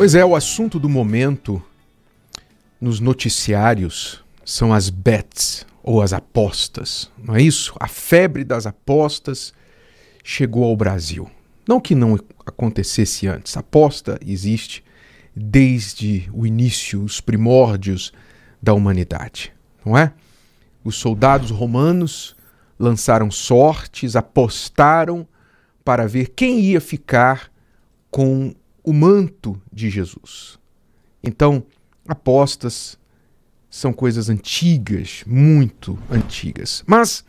Pois é, o assunto do momento nos noticiários são as bets ou as apostas, não é isso? A febre das apostas chegou ao Brasil. Não que não acontecesse antes, aposta existe desde o início, os primórdios da humanidade, não é? Os soldados romanos lançaram sortes, apostaram para ver quem ia ficar com o manto de Jesus. Então, apostas são coisas antigas, muito antigas. Mas,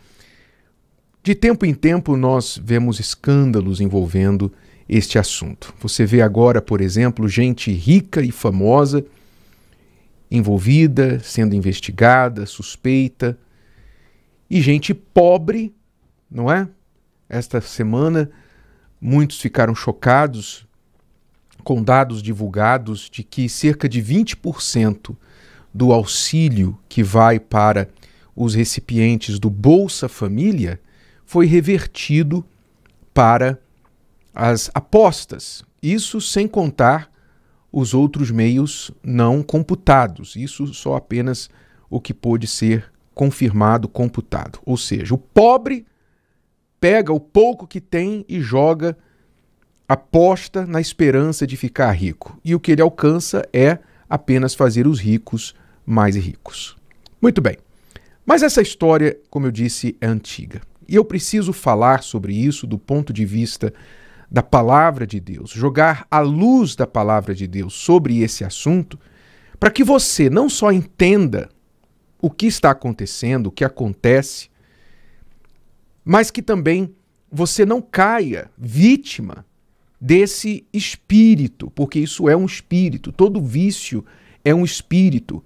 de tempo em tempo, nós vemos escândalos envolvendo este assunto. Você vê agora, por exemplo, gente rica e famosa envolvida, sendo investigada, suspeita, e gente pobre, não é? Esta semana, muitos ficaram chocados com dados divulgados de que cerca de 20% do auxílio que vai para os recipientes do Bolsa Família foi revertido para as apostas. Isso sem contar os outros meios não computados. Isso só apenas o que pôde ser confirmado, computado. Ou seja, o pobre pega o pouco que tem e joga aposta na esperança de ficar rico e o que ele alcança é apenas fazer os ricos mais ricos. Muito bem. Mas essa história, como eu disse, é antiga. E eu preciso falar sobre isso do ponto de vista da palavra de Deus, jogar a luz da palavra de Deus sobre esse assunto, para que você não só entenda o que está acontecendo, o que acontece, mas que também você não caia vítima desse espírito, porque isso é um espírito, todo vício é um espírito.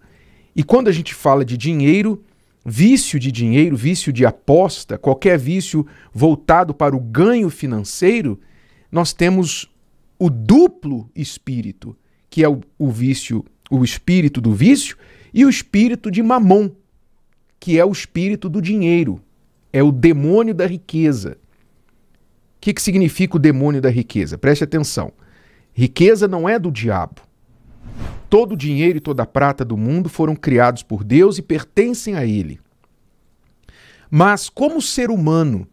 E quando a gente fala de dinheiro, vício de dinheiro, vício de aposta, qualquer vício voltado para o ganho financeiro, nós temos o duplo espírito, que é o, o vício, o espírito do vício, e o espírito de mamon, que é o espírito do dinheiro, é o demônio da riqueza que, que significa o demônio da riqueza? Preste atenção. Riqueza não é do diabo. Todo o dinheiro e toda a prata do mundo foram criados por Deus e pertencem a Ele. Mas, como o ser humano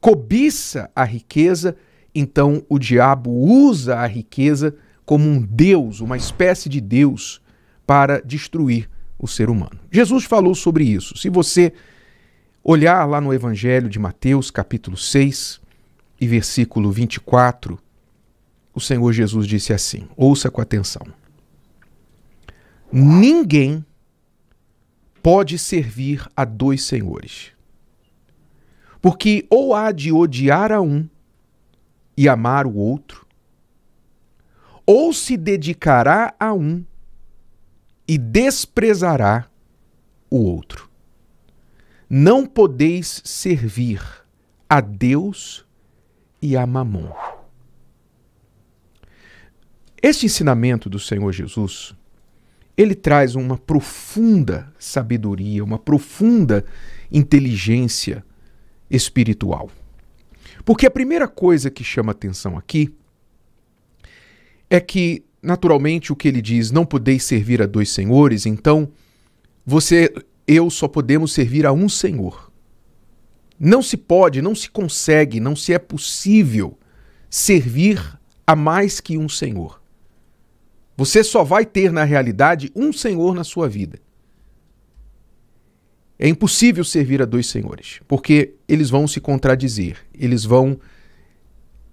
cobiça a riqueza, então o diabo usa a riqueza como um Deus, uma espécie de Deus, para destruir o ser humano. Jesus falou sobre isso. Se você olhar lá no Evangelho de Mateus, capítulo 6, e versículo 24, o Senhor Jesus disse assim: ouça com atenção. Ninguém pode servir a dois senhores. Porque ou há de odiar a um e amar o outro, ou se dedicará a um e desprezará o outro. Não podeis servir a Deus e a Mamon. Este ensinamento do Senhor Jesus, ele traz uma profunda sabedoria, uma profunda inteligência espiritual. Porque a primeira coisa que chama atenção aqui é que, naturalmente, o que ele diz, não podeis servir a dois senhores, então você, eu só podemos servir a um Senhor. Não se pode, não se consegue, não se é possível servir a mais que um Senhor. Você só vai ter, na realidade, um Senhor na sua vida. É impossível servir a dois senhores, porque eles vão se contradizer, eles vão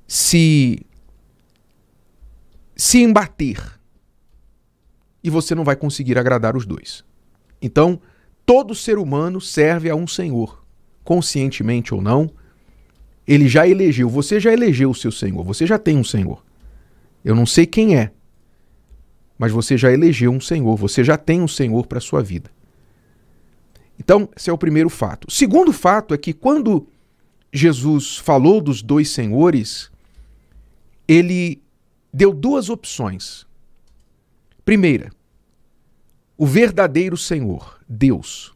se se embater. E você não vai conseguir agradar os dois. Então, todo ser humano serve a um senhor conscientemente ou não, ele já elegeu, você já elegeu o seu Senhor, você já tem um Senhor. Eu não sei quem é, mas você já elegeu um Senhor, você já tem um Senhor para a sua vida. Então, esse é o primeiro fato. O segundo fato é que quando Jesus falou dos dois senhores, ele deu duas opções. Primeira, o verdadeiro Senhor, Deus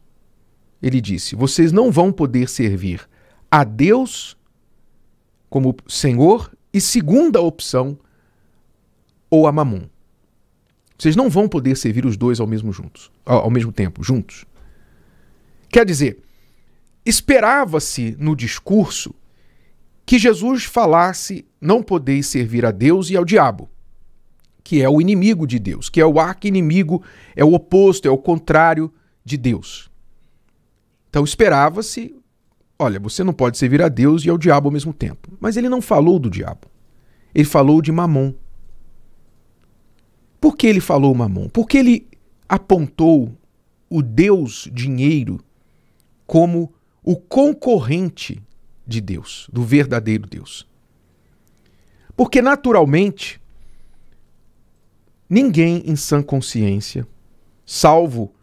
ele disse: Vocês não vão poder servir a Deus como Senhor e segunda opção ou a Mamon. Vocês não vão poder servir os dois ao mesmo juntos, ao mesmo tempo, juntos. Quer dizer, esperava-se no discurso que Jesus falasse não podeis servir a Deus e ao diabo, que é o inimigo de Deus, que é o arqui-inimigo, é o oposto, é o contrário de Deus. Então esperava-se, olha, você não pode servir a Deus e ao diabo ao mesmo tempo. Mas ele não falou do diabo. Ele falou de Mamon. Por que ele falou Mamon? Porque ele apontou o Deus dinheiro como o concorrente de Deus, do verdadeiro Deus. Porque naturalmente ninguém em sã consciência, salvo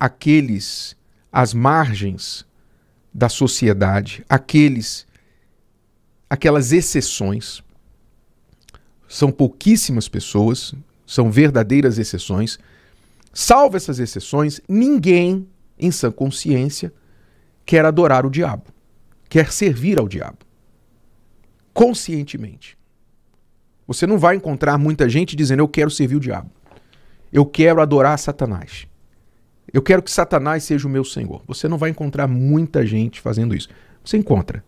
aqueles às margens da sociedade, aqueles aquelas exceções. São pouquíssimas pessoas, são verdadeiras exceções. Salvo essas exceções, ninguém em sã consciência quer adorar o diabo, quer servir ao diabo. Conscientemente. Você não vai encontrar muita gente dizendo eu quero servir o diabo. Eu quero adorar Satanás. Eu quero que Satanás seja o meu senhor. Você não vai encontrar muita gente fazendo isso. Você encontra.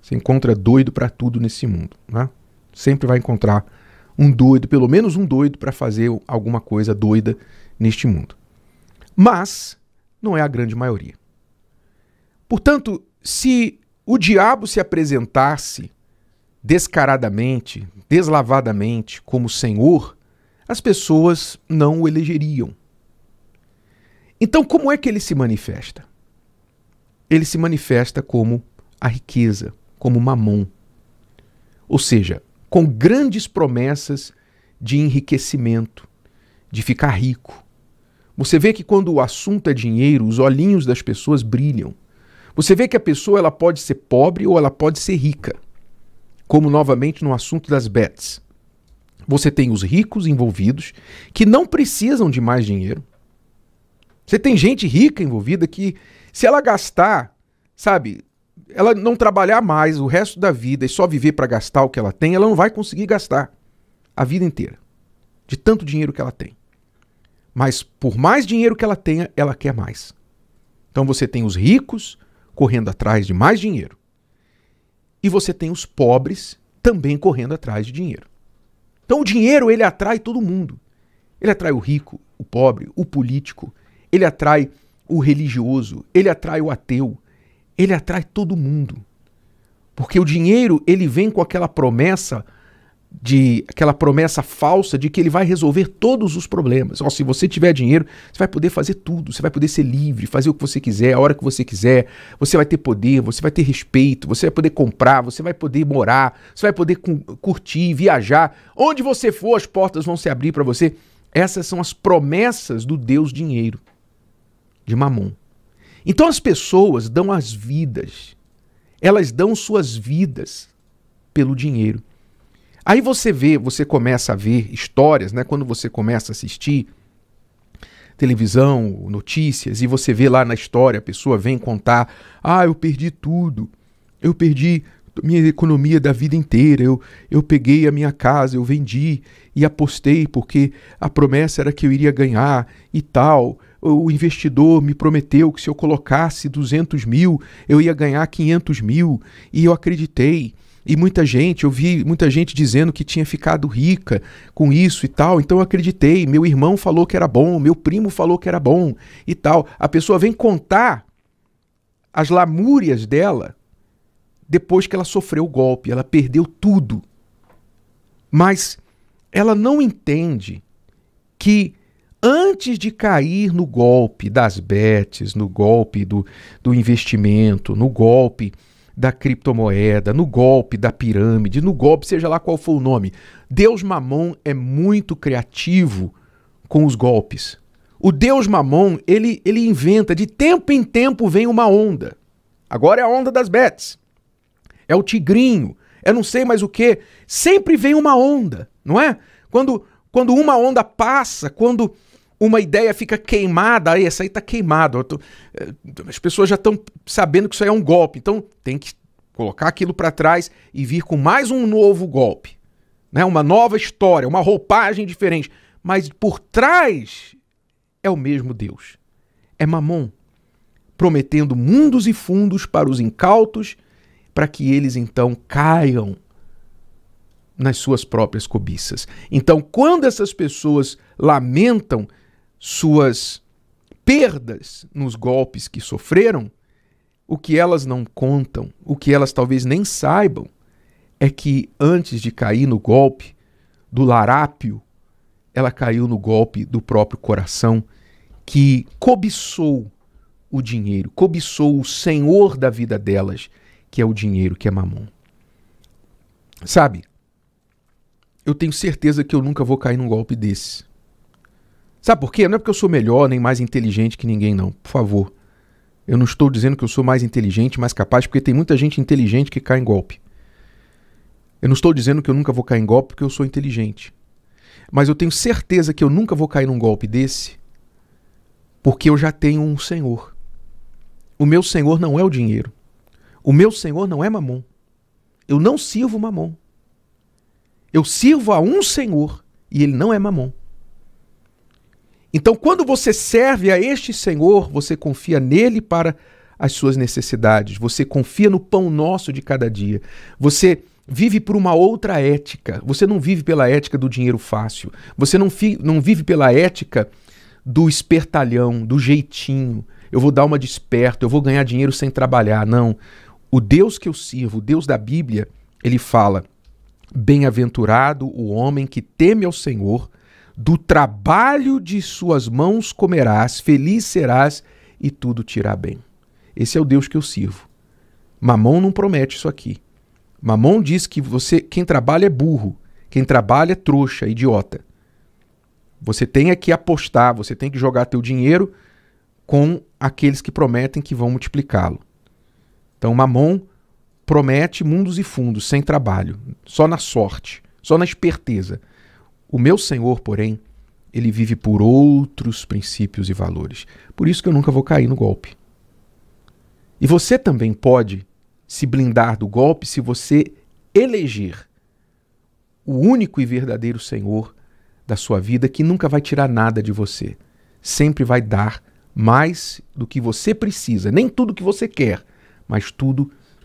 Você encontra doido para tudo nesse mundo, né? Sempre vai encontrar um doido, pelo menos um doido para fazer alguma coisa doida neste mundo. Mas não é a grande maioria. Portanto, se o diabo se apresentasse descaradamente, deslavadamente como senhor, as pessoas não o elegeriam. Então, como é que ele se manifesta? Ele se manifesta como a riqueza, como mamon. Ou seja, com grandes promessas de enriquecimento, de ficar rico. Você vê que quando o assunto é dinheiro, os olhinhos das pessoas brilham. Você vê que a pessoa ela pode ser pobre ou ela pode ser rica. Como novamente no assunto das bets. Você tem os ricos envolvidos que não precisam de mais dinheiro, você tem gente rica envolvida que, se ela gastar, sabe, ela não trabalhar mais o resto da vida e só viver para gastar o que ela tem, ela não vai conseguir gastar a vida inteira de tanto dinheiro que ela tem. Mas por mais dinheiro que ela tenha, ela quer mais. Então você tem os ricos correndo atrás de mais dinheiro. E você tem os pobres também correndo atrás de dinheiro. Então o dinheiro ele atrai todo mundo. Ele atrai o rico, o pobre, o político, ele atrai o religioso, ele atrai o ateu, ele atrai todo mundo. Porque o dinheiro, ele vem com aquela promessa de aquela promessa falsa de que ele vai resolver todos os problemas. Ó, se você tiver dinheiro, você vai poder fazer tudo, você vai poder ser livre, fazer o que você quiser, a hora que você quiser, você vai ter poder, você vai ter respeito, você vai poder comprar, você vai poder morar, você vai poder curtir, viajar, onde você for, as portas vão se abrir para você. Essas são as promessas do Deus dinheiro de Mamon. Então as pessoas dão as vidas, elas dão suas vidas pelo dinheiro. Aí você vê, você começa a ver histórias, né? Quando você começa a assistir televisão, notícias, e você vê lá na história, a pessoa vem contar: ah, eu perdi tudo, eu perdi minha economia da vida inteira, eu, eu peguei a minha casa, eu vendi e apostei porque a promessa era que eu iria ganhar e tal o investidor me prometeu que se eu colocasse 200 mil, eu ia ganhar 500 mil, e eu acreditei. E muita gente, eu vi muita gente dizendo que tinha ficado rica com isso e tal, então eu acreditei. Meu irmão falou que era bom, meu primo falou que era bom e tal. A pessoa vem contar as lamúrias dela depois que ela sofreu o golpe, ela perdeu tudo. Mas ela não entende que antes de cair no golpe das bets, no golpe do, do investimento, no golpe da criptomoeda, no golpe da pirâmide, no golpe, seja lá qual for o nome. Deus Mamon é muito criativo com os golpes. O Deus Mamon, ele, ele inventa, de tempo em tempo vem uma onda. Agora é a onda das bets. É o tigrinho, é não sei mais o que. Sempre vem uma onda, não é? Quando, quando uma onda passa, quando uma ideia fica queimada, essa aí tá queimada, tô... Eh, as pessoas já estão sabendo que isso aí é um golpe, então tem que colocar aquilo para trás e vir com mais um novo golpe, né? uma nova história, uma roupagem diferente, mas por trás é o mesmo Deus, é Mamon, prometendo mundos e fundos para os incautos, para que eles então caiam nas suas próprias cobiças. Então, quando essas pessoas lamentam suas perdas nos golpes que sofreram, o que elas não contam, o que elas talvez nem saibam, é que antes de cair no golpe do larápio, ela caiu no golpe do próprio coração que cobiçou o dinheiro, cobiçou o senhor da vida delas, que é o dinheiro, que é mamon. Sabe? Eu tenho certeza que eu nunca vou cair num golpe desse. Sabe por quê? Não é porque eu sou melhor nem mais inteligente que ninguém, não. Por favor. Eu não estou dizendo que eu sou mais inteligente, mais capaz, porque tem muita gente inteligente que cai em golpe. Eu não estou dizendo que eu nunca vou cair em golpe porque eu sou inteligente. Mas eu tenho certeza que eu nunca vou cair num golpe desse porque eu já tenho um Senhor. O meu Senhor não é o dinheiro. O meu Senhor não é mamon. Eu não sirvo mamon. Eu sirvo a um Senhor e ele não é mamon. Então, quando você serve a este Senhor, você confia nele para as suas necessidades, você confia no pão nosso de cada dia, você vive por uma outra ética, você não vive pela ética do dinheiro fácil, você não, não vive pela ética do espertalhão, do jeitinho, eu vou dar uma desperta. eu vou ganhar dinheiro sem trabalhar. Não. O Deus que eu sirvo, o Deus da Bíblia, ele fala: Bem-aventurado o homem que teme ao Senhor do trabalho de suas mãos comerás, feliz serás e tudo te irá bem. Esse é o Deus que eu sirvo. Mamon não promete isso aqui. Mamon diz que você, quem trabalha é burro, quem trabalha é trouxa, idiota. Você tem é que apostar, você tem que jogar teu dinheiro com aqueles que prometem que vão multiplicá-lo. Então Mamon promete mundos e fundos sem trabalho, só na sorte, só na esperteza. O meu Senhor, porém, ele vive por outros princípios e valores. Por isso que eu nunca vou cair no golpe. E você também pode se blindar do golpe se você eleger o único e verdadeiro Senhor da sua vida que nunca vai tirar nada de você. Sempre vai dar mais do que você precisa, nem tudo que você quer, mas tudo